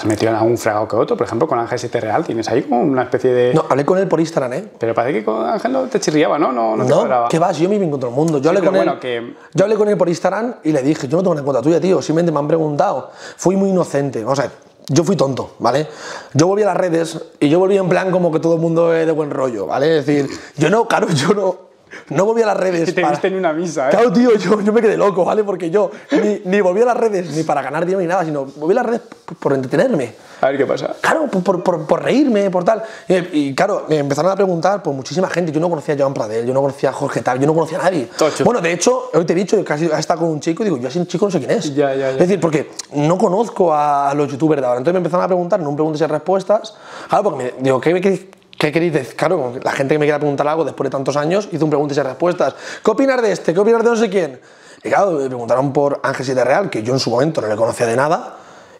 has metido en algún fregado que otro. Por ejemplo, con Ángel 7 Real tienes ahí como una especie de. No, hablé con él por Instagram, ¿eh? Pero parece que con Ángel no te chirriaba, ¿no? No, no, no vas, yo me todo el mundo. Yo, hablé con que... yo hablé con él por Instagram y le dije, yo no tengo una cuenta tuya, tío. Simplemente me han preguntado. Fui muy inocente. Vamos a ver, yo fui tonto, ¿vale? Yo volví a las redes y yo volví en plan como que todo el mundo es de buen rollo, ¿vale? Es decir, yo no, claro, yo no no volví a las redes. Que te viste en una misa, ¿eh? Claro, tío, yo, me quedé loco, ¿vale? Porque yo ni, ni, volví a las redes ni para ganar dinero ni nada, sino volví a las redes por, entretenerme. A ver qué pasa. Claro, por, reírme, por tal. Y, claro, me empezaron a preguntar por muchísima gente. Yo no conocía a Joan Pradel, yo no conocía a Jorge Tal, yo no conocía a nadie. Bueno, de hecho, hoy te he dicho, casi he estado con un chico y digo, yo así un chico no sé quién es. Es decir, porque no conozco a los youtubers de ahora. Entonces me empezaron a preguntar, no me preguntas y respuestas. Claro, porque me digo, ¿qué, qué ¿Qué queréis decir? Claro, la gente que me quiera preguntar algo después de tantos años, hizo un preguntas y respuestas. ¿Qué opinas de este? ¿Qué opinas de no sé quién? Y claro, me preguntaron por Ángel Siete Real, que yo en su momento no le conocía de nada.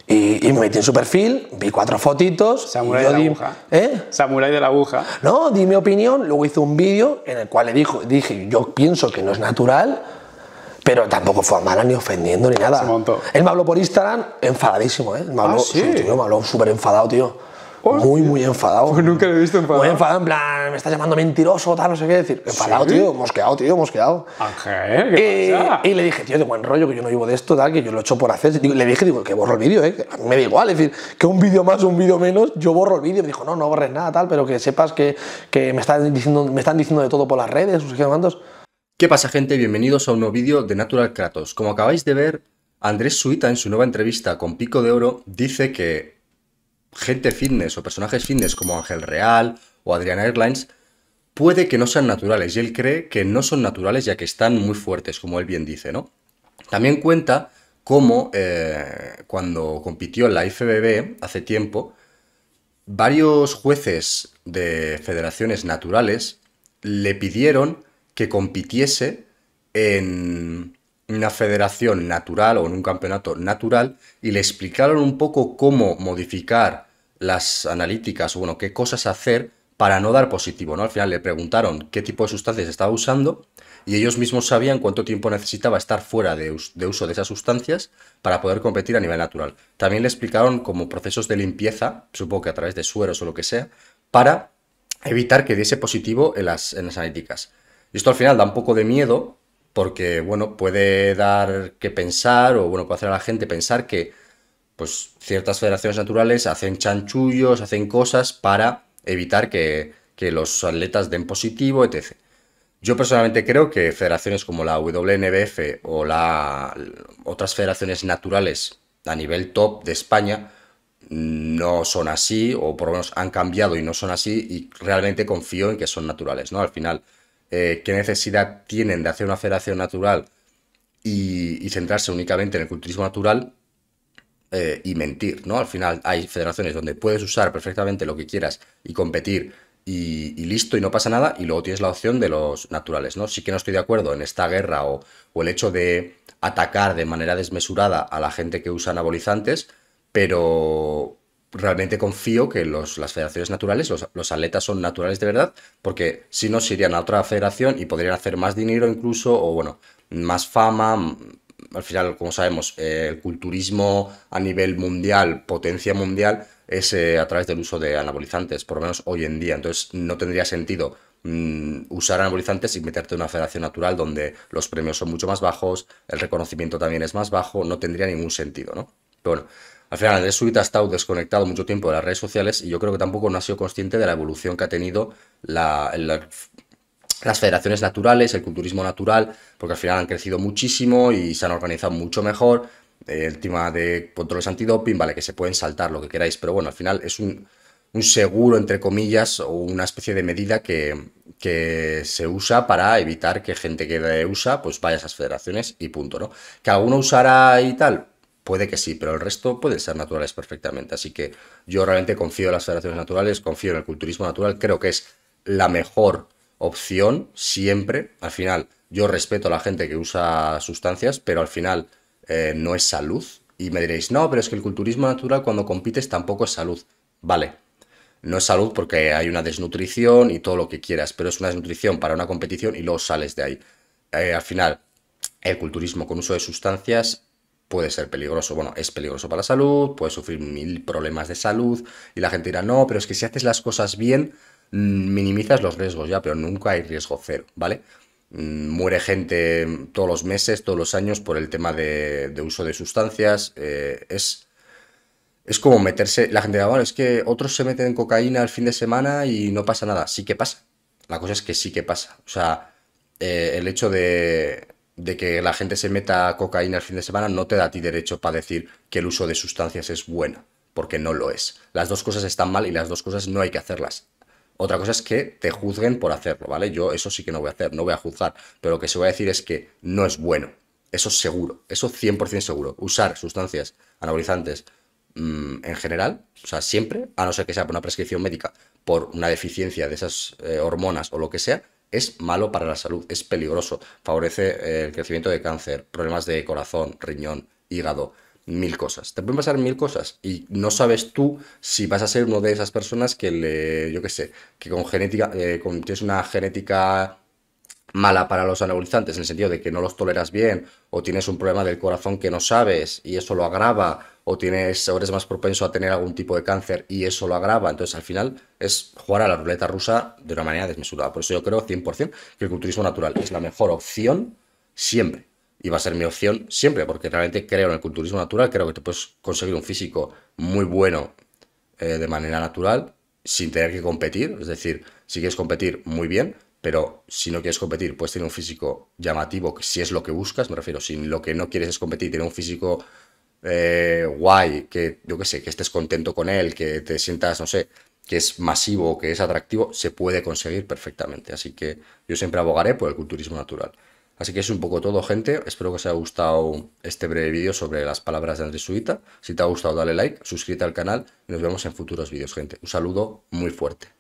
Y, me metí en su perfil, vi cuatro fotitos. Samurai de la aguja. ¿Eh? Samurai de la aguja. No, di mi opinión, luego hizo un vídeo en el cual le dijo, dije, yo pienso que no es natural, pero tampoco fue a mala ni ofendiendo ni nada. Se montó. Él me habló por Instagram enfadadísimo, ¿eh? ah, ¿sí? sí, me habló súper enfadado, tío. Muy, muy enfadado. Pues nunca lo he visto enfadado. Muy enfadado, en plan, me estás llamando mentiroso, tal, no sé qué decir. Enfadado, tío, mosqueado, tío, mosqueado. Ángel, y, le dije, tío, de buen rollo, que yo no vivo de esto, tal, que yo lo he hecho por hacer. Le dije, digo, que borro el vídeo, ¿eh? me da igual, es decir, que un vídeo más, un vídeo menos, yo borro el vídeo. Me dijo, no, no borres nada, tal, pero que sepas que, que me, están diciendo, me están diciendo de todo por las redes, sus mandos. ¿Qué pasa, gente? Bienvenidos a un nuevo vídeo de Natural Kratos. Como acabáis de ver, Andrés Suita en su nueva entrevista con Pico de Oro dice que gente fitness o personajes fitness como Ángel Real o Adriana Airlines puede que no sean naturales y él cree que no son naturales ya que están muy fuertes, como él bien dice, ¿no? También cuenta cómo eh, cuando compitió en la IFBB hace tiempo, varios jueces de federaciones naturales le pidieron que compitiese en una federación natural o en un campeonato natural y le explicaron un poco cómo modificar las analíticas, bueno, qué cosas hacer para no dar positivo, ¿no? Al final le preguntaron qué tipo de sustancias estaba usando y ellos mismos sabían cuánto tiempo necesitaba estar fuera de, uso de esas sustancias para poder competir a nivel natural. También le explicaron como procesos de limpieza, supongo que a través de sueros o lo que sea, para evitar que diese positivo en las, en las analíticas. Y esto al final da un poco de miedo porque, bueno, puede dar que pensar o, bueno, puede hacer a la gente pensar que pues ciertas federaciones naturales hacen chanchullos, hacen cosas para evitar que, los atletas den positivo, etc. Yo personalmente creo que federaciones como la WNBF o la, otras federaciones naturales a nivel top de España no son así, o por lo menos han cambiado y no son así, y realmente confío en que son naturales, ¿no? Al final, eh, ¿qué necesidad tienen de hacer una federación natural y centrarse únicamente en el culturismo natural eh, y mentir, ¿no? Al final hay federaciones donde puedes usar perfectamente lo que quieras y competir y, listo y no pasa nada y luego tienes la opción de los naturales, ¿no? Sí que no estoy de acuerdo en esta guerra o, el hecho de atacar de manera desmesurada a la gente que usa anabolizantes, pero realmente confío que las federaciones naturales, los, los, atletas son naturales de verdad, porque si no se irían a otra federación y podrían hacer más dinero incluso, o bueno, más fama, al final, como sabemos, eh, el culturismo a nivel mundial, potencia mundial, es eh, a través del uso de anabolizantes, por lo menos hoy en día. Entonces no tendría sentido mm, usar anabolizantes y meterte en una federación natural donde los premios son mucho más bajos, el reconocimiento también es más bajo, no tendría ningún sentido, ¿no? Pero bueno, al final Andrés Subita ha estado desconectado mucho tiempo de las redes sociales y yo creo que tampoco no ha sido consciente de la evolución que ha tenido la, la, las federaciones naturales, el culturismo natural, porque al final han crecido muchísimo y se han organizado mucho mejor. Eh, el tema de controles antidoping, vale, que se pueden saltar lo que queráis, pero bueno, al final es un, seguro, entre comillas, o una especie de medida que, que, se usa para evitar que gente que usa, pues vaya a esas federaciones y punto, ¿no? Que alguno usará y tal, puede que sí, pero el resto pueden ser naturales perfectamente. Así que yo realmente confío en las federaciones naturales, confío en el culturismo natural, creo que es la mejor opción siempre, al final, yo respeto a la gente que usa sustancias, pero al final eh, no es salud. Y me diréis, no, pero es que el culturismo natural cuando compites tampoco es salud. Vale, no es salud porque hay una desnutrición y todo lo que quieras, pero es una desnutrición para una competición y luego sales de ahí. Eh, al final, el culturismo con uso de sustancias puede ser peligroso. Bueno, es peligroso para la salud, puede sufrir mil problemas de salud y la gente dirá, no, pero es que si haces las cosas bien, Mm, minimizas los riesgos ya, pero nunca hay riesgo cero, ¿vale? Mm, muere gente todos los meses, todos los años por el tema de, uso de sustancias. Eh, es, es como meterse, la gente dice, bueno, es que otros se meten en cocaína el fin de semana y no pasa nada. Sí que pasa. La cosa es que sí que pasa. O sea, eh, el hecho de, que la gente se meta cocaína el fin de semana no te da a ti derecho para decir que el uso de sustancias es bueno porque no lo es. Las dos cosas están mal y las dos cosas no hay que hacerlas. Otra cosa es que te juzguen por hacerlo, ¿vale? Yo eso sí que no voy a hacer, no voy a juzgar, pero lo que se voy a decir es que no es bueno. Eso es seguro, eso 100% seguro. Usar sustancias anabolizantes mm, en general, o sea, siempre, a no ser que sea por una prescripción médica, por una deficiencia de esas eh, hormonas o lo que sea, es malo para la salud, es peligroso, favorece eh, el crecimiento de cáncer, problemas de corazón, riñón, hígado, mil cosas. Te pueden pasar mil cosas y no sabes tú si vas a ser uno de esas personas que le, yo qué sé, que con genética, eh, con, tienes una genética mala para los anabolizantes, en el sentido de que no los toleras bien, o tienes un problema del corazón que no sabes y eso lo agrava, o tienes, o eres más propenso a tener algún tipo de cáncer y eso lo agrava. Entonces, al final, es jugar a la ruleta rusa de una manera desmesurada. Por eso yo creo 100% que el culturismo natural es la mejor opción siempre y va a ser mi opción siempre, porque realmente creo en el culturismo natural, creo que te puedes conseguir un físico muy bueno eh, de manera natural sin tener que competir, es decir, si quieres competir muy bien, pero si no quieres competir, puedes tener un físico llamativo, que si es lo que buscas, me refiero, si lo que no quieres es competir, tener un físico eh, guay, que yo qué sé, que estés contento con él, que te sientas, no sé, que es masivo, que es atractivo, se puede conseguir perfectamente. Así que yo siempre abogaré por el culturismo natural. Así que es un poco todo, gente. Espero que os haya gustado este breve vídeo sobre las palabras de Andrés Suita. Si te ha gustado, dale like, suscríbete al canal y nos vemos en futuros vídeos, gente. Un saludo muy fuerte.